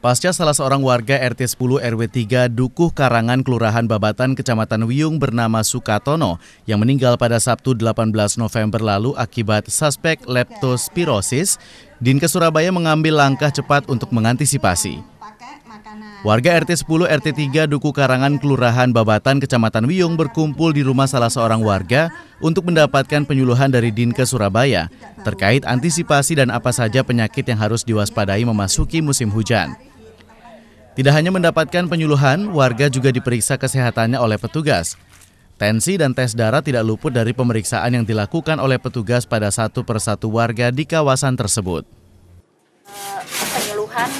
Pasca salah seorang warga RT 10 RW 3 Dukuh Karangan Kelurahan Babatan Kecamatan Wiyung bernama Sukatono yang meninggal pada Sabtu 18 November lalu akibat suspek leptospirosis, Dinkes Surabaya mengambil langkah cepat untuk mengantisipasi. Warga RT 10 RT 3 Duku Karangan Kelurahan Babatan Kecamatan Wiyung berkumpul di rumah salah seorang warga untuk mendapatkan penyuluhan dari Dinkes Surabaya terkait antisipasi dan apa saja penyakit yang harus diwaspadai memasuki musim hujan. Tidak hanya mendapatkan penyuluhan, warga juga diperiksa kesehatannya oleh petugas. Tensi dan tes darah tidak luput dari pemeriksaan yang dilakukan oleh petugas pada satu persatu warga di kawasan tersebut. Penyuluhan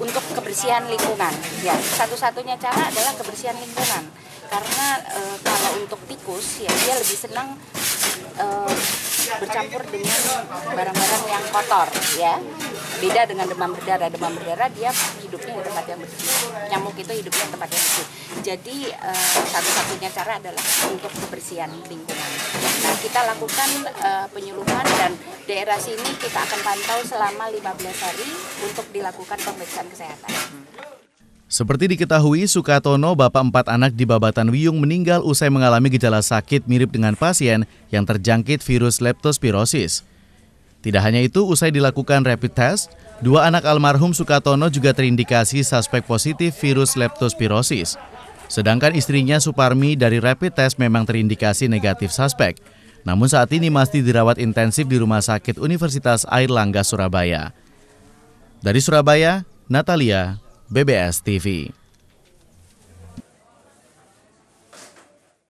untuk kebersihan lingkungan. Ya, satu-satunya cara adalah kebersihan lingkungan. Karena e, kalau untuk tikus ya dia lebih senang e, bercampur dengan barang-barang yang kotor ya beda dengan demam berdarah demam berdarah dia hidupnya di tempat yang bersih nyamuk itu hidupnya di tempat yang bersih jadi uh, satu-satunya cara adalah untuk kebersihan lingkungan nah kita lakukan uh, penyuluhan dan daerah sini kita akan pantau selama 15 hari untuk dilakukan pemeriksaan kesehatan seperti diketahui, Sukatono, bapak empat anak di Babatan Wiyung meninggal usai mengalami gejala sakit mirip dengan pasien yang terjangkit virus leptospirosis. Tidak hanya itu, usai dilakukan rapid test, dua anak almarhum Sukatono juga terindikasi suspek positif virus leptospirosis. Sedangkan istrinya Suparmi dari rapid test memang terindikasi negatif suspek. Namun saat ini masih dirawat intensif di Rumah Sakit Universitas Airlangga Surabaya. Dari Surabaya, Natalia, BBS TV.